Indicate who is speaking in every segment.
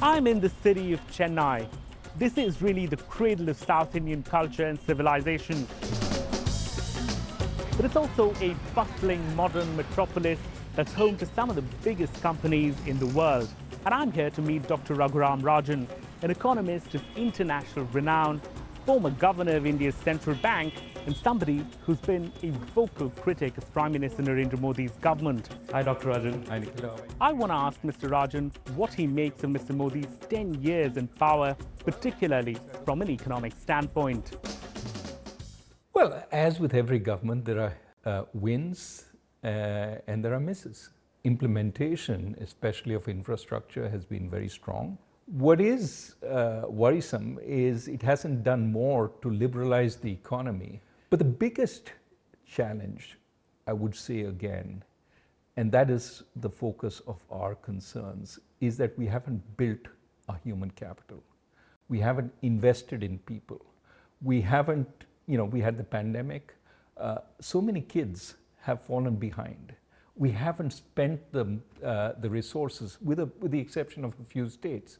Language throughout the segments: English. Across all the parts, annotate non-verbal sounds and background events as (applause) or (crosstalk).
Speaker 1: I'm in the city of Chennai. This is really the cradle of South Indian culture and civilization. But it's also a bustling modern metropolis that's home to some of the biggest companies in the world. And I'm here to meet Dr. Raghuram Rajan, an economist of international renown former governor of India's central bank and somebody who's been a vocal critic of Prime Minister Narendra Modi's government. Hi, Dr. Rajan. Hi, Nikhil. I want to ask Mr. Rajan what he makes of Mr. Modi's 10 years in power, particularly from an economic standpoint.
Speaker 2: Well, as with every government, there are uh, wins uh, and there are misses. Implementation, especially of infrastructure, has been very strong. What is uh, worrisome is it hasn't done more to liberalize the economy. But the biggest challenge, I would say again, and that is the focus of our concerns, is that we haven't built a human capital. We haven't invested in people. We haven't, you know, we had the pandemic. Uh, so many kids have fallen behind. We haven't spent the, uh, the resources, with, a, with the exception of a few states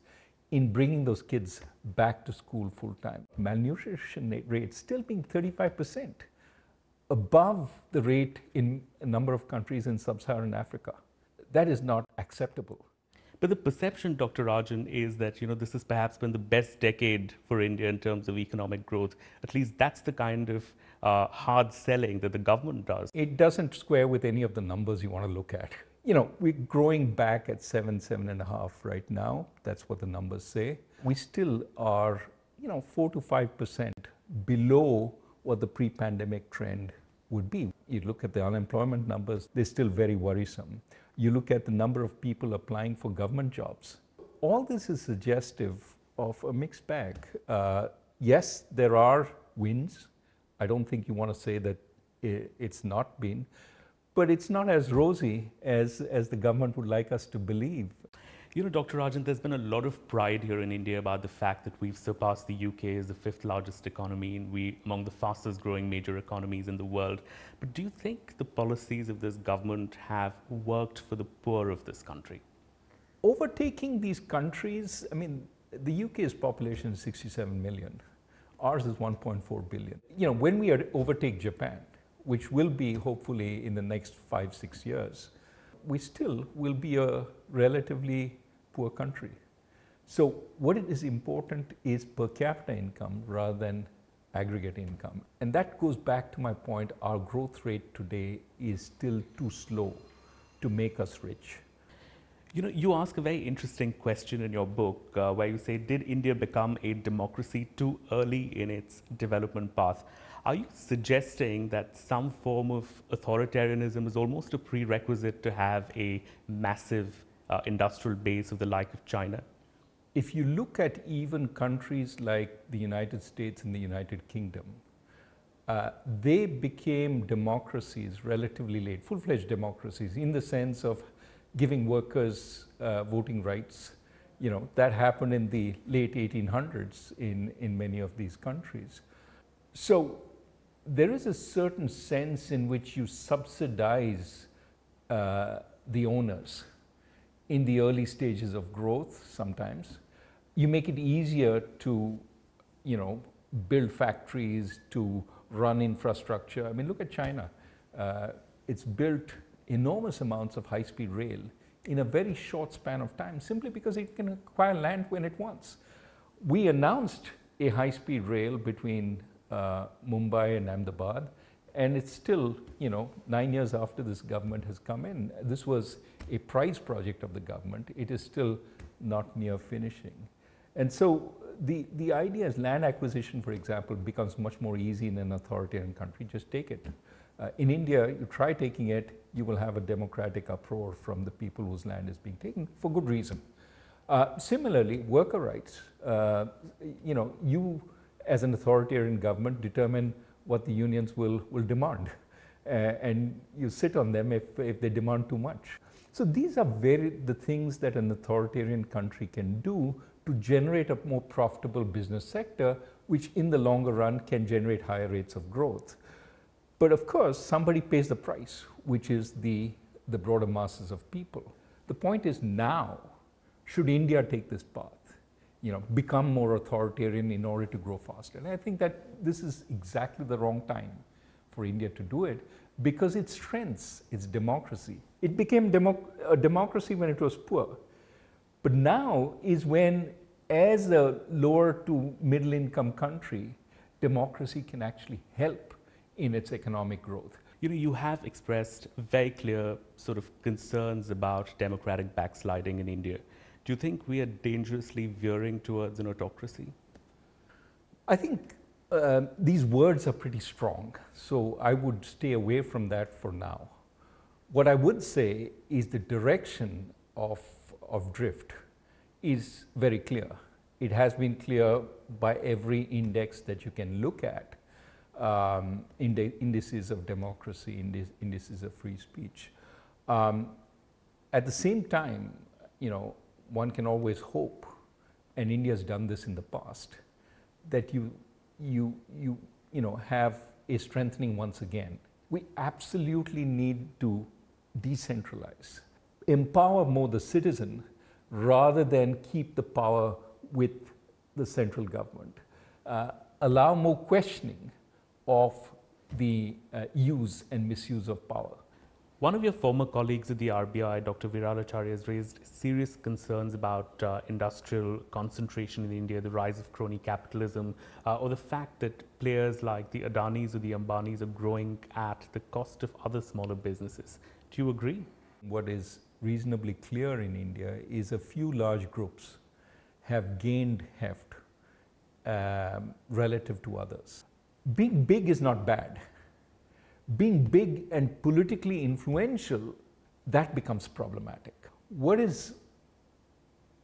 Speaker 2: in bringing those kids back to school full time. Malnutrition rate still being 35% above the rate in a number of countries in sub-Saharan Africa. That is not acceptable.
Speaker 1: But the perception, Dr. Rajan, is that you know this has perhaps been the best decade for India in terms of economic growth. At least that's the kind of uh, hard selling that the government does.
Speaker 2: It doesn't square with any of the numbers you want to look at you know, we're growing back at seven, seven and a half right now. That's what the numbers say. We still are, you know, four to five percent below what the pre pandemic trend would be. You look at the unemployment numbers, they're still very worrisome. You look at the number of people applying for government jobs. All this is suggestive of a mixed bag. Uh, yes, there are wins. I don't think you want to say that it's not been but it's not as rosy as, as the government would
Speaker 1: like us to believe. You know, Dr. Rajan, there's been a lot of pride here in India about the fact that we've surpassed the UK as the fifth largest economy and we among the fastest growing major economies in the world. But do you think the policies of this government have worked for the poor of this country?
Speaker 2: Overtaking these countries, I mean, the UK's population is 67 million. Ours is 1.4 billion. You know, when we overtake Japan, which will be hopefully in the next five, six years, we still will be a relatively poor country. So what is important is per capita income rather than aggregate income. And that goes back to my point, our growth rate today is still
Speaker 1: too slow to make us rich. You know, you ask a very interesting question in your book uh, where you say, Did India become a democracy too early in its development path? Are you suggesting that some form of authoritarianism is almost a prerequisite to have a massive uh, industrial base of the like of China? If you look at even countries like the United States and the United
Speaker 2: Kingdom, uh, they became democracies relatively late, full-fledged democracies, in the sense of giving workers uh, voting rights. You know, that happened in the late 1800s in, in many of these countries. So there is a certain sense in which you subsidize uh, the owners in the early stages of growth sometimes. You make it easier to, you know, build factories, to run infrastructure. I mean, look at China. Uh, it's built enormous amounts of high-speed rail in a very short span of time simply because it can acquire land when it wants. We announced a high-speed rail between uh, Mumbai and Ahmedabad. And it's still, you know, nine years after this government has come in, this was a prize project of the government. It is still not near finishing. And so the, the idea is land acquisition, for example, becomes much more easy in an authoritarian country. Just take it. Uh, in India, you try taking it, you will have a democratic uproar from the people whose land is being taken for good reason. Uh, similarly, worker rights. Uh, you know, you as an authoritarian government, determine what the unions will, will demand. (laughs) Uh, and you sit on them if, if they demand too much. So these are very the things that an authoritarian country can do to generate a more profitable business sector, which in the longer run can generate higher rates of growth. But of course, somebody pays the price, which is the, the broader masses of people. The point is now, should India take this path? you know, become more authoritarian in order to grow faster. And I think that this is exactly the wrong time for India to do it because its strengths, its democracy. It became democ a democracy when it was poor. But now is when, as a lower to middle income country, democracy can actually help in its economic growth.
Speaker 1: You know, you have expressed very clear sort of concerns about democratic backsliding in India. Do you think we are dangerously veering towards an autocracy?
Speaker 2: I think uh, these words are pretty strong, so I would stay away from that for now. What I would say is the direction of, of drift is very clear. It has been clear by every index that you can look at, um, indices of democracy, indices of free speech. Um, at the same time, you know, one can always hope, and India has done this in the past, that you, you, you, you know, have a strengthening once again. We absolutely need to decentralize, empower more the citizen rather than keep the power with the central government. Uh, allow more
Speaker 1: questioning of the uh, use and misuse of power. One of your former colleagues at the RBI, Dr. Viralacharya, has raised serious concerns about uh, industrial concentration in India, the rise of crony capitalism, uh, or the fact that players like the Adanis or the Ambanis are growing at the cost of other smaller businesses. Do you agree? What is reasonably clear in India is a few large
Speaker 2: groups have gained heft um, relative to others. Being big is not bad being big and politically influential, that becomes problematic. What is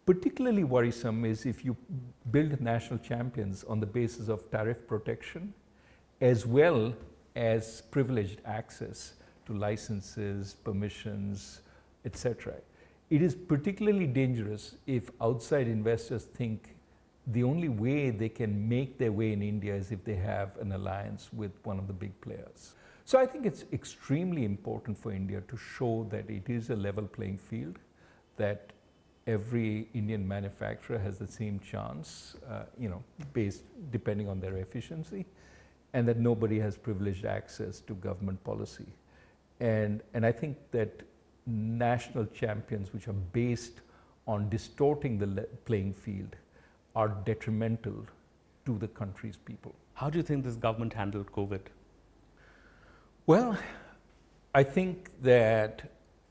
Speaker 2: particularly worrisome is if you build national champions on the basis of tariff protection as well as privileged access to licenses, permissions, etc. It is particularly dangerous if outside investors think the only way they can make their way in India is if they have an alliance with one of the big players. So I think it's extremely important for India to show that it is a level playing field, that every Indian manufacturer has the same chance, uh, you know, based depending on their efficiency, and that nobody has privileged access to government policy. And, and I think that national champions which are based on distorting the playing field are detrimental to the country's people. How do you think this government handled COVID? Well, I think that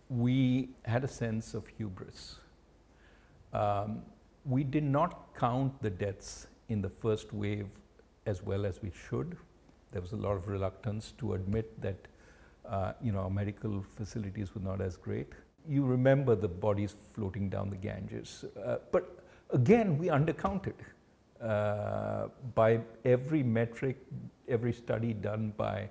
Speaker 2: we had a sense of hubris. Um, we did not count the deaths in the first wave as well as we should. There was a lot of reluctance to admit that uh, you know, our medical facilities were not as great. You remember the bodies floating down the Ganges. Uh, but again, we undercounted uh, by every metric, every study done by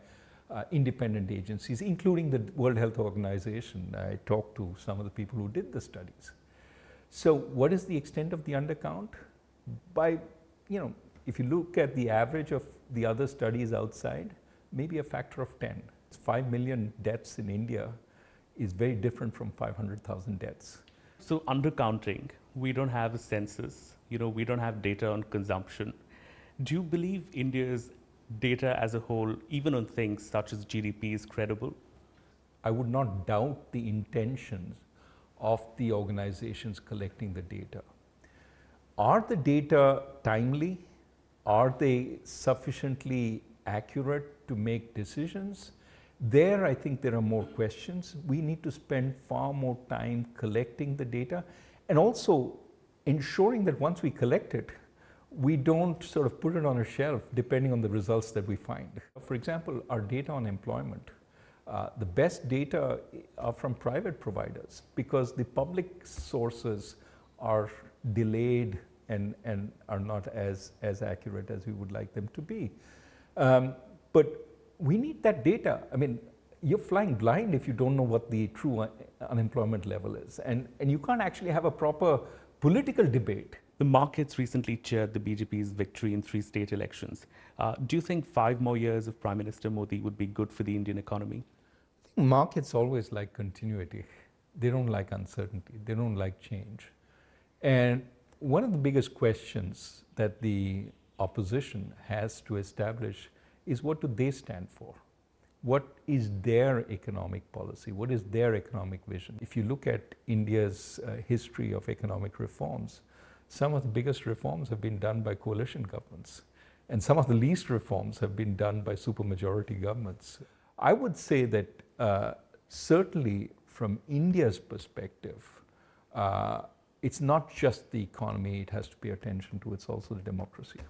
Speaker 2: uh, independent agencies, including the World Health Organization. I talked to some of the people who did the studies. So what is the extent of the undercount? By, you know, if you look at the average of the other studies outside, maybe a factor of 10. It's 5 million deaths in India is very different from 500,000 deaths.
Speaker 1: So undercounting, we don't have a census, you know, we don't have data on consumption. Do you believe India is data as a whole, even on things such as GDP, is credible? I would
Speaker 2: not doubt the intentions of the organizations collecting the data. Are the data timely? Are they sufficiently accurate to make decisions? There, I think there are more questions. We need to spend far more time collecting the data and also ensuring that once we collect it, we don't sort of put it on a shelf depending on the results that we find. For example, our data on employment. Uh, the best data are from private providers because the public sources are delayed and, and are not as, as accurate as we would like them to be. Um, but we need that data. I mean, you're flying blind if you don't know
Speaker 1: what the true un uh, unemployment level is. And, and you can't actually have a proper political debate the markets recently cheered the BJP's victory in three state elections. Uh, do you think five more years of Prime Minister Modi would be good for the Indian economy?
Speaker 2: I think markets always like continuity. They don't like uncertainty. They don't like change. And one of the biggest questions that the opposition has to establish is what do they stand for? What is their economic policy? What is their economic vision? If you look at India's uh, history of economic reforms, some of the biggest reforms have been done by coalition governments, and some of the least reforms have been done by supermajority governments. I would say that uh, certainly from India's perspective, uh, it's not just the economy it has to pay attention to, it's also the democracy.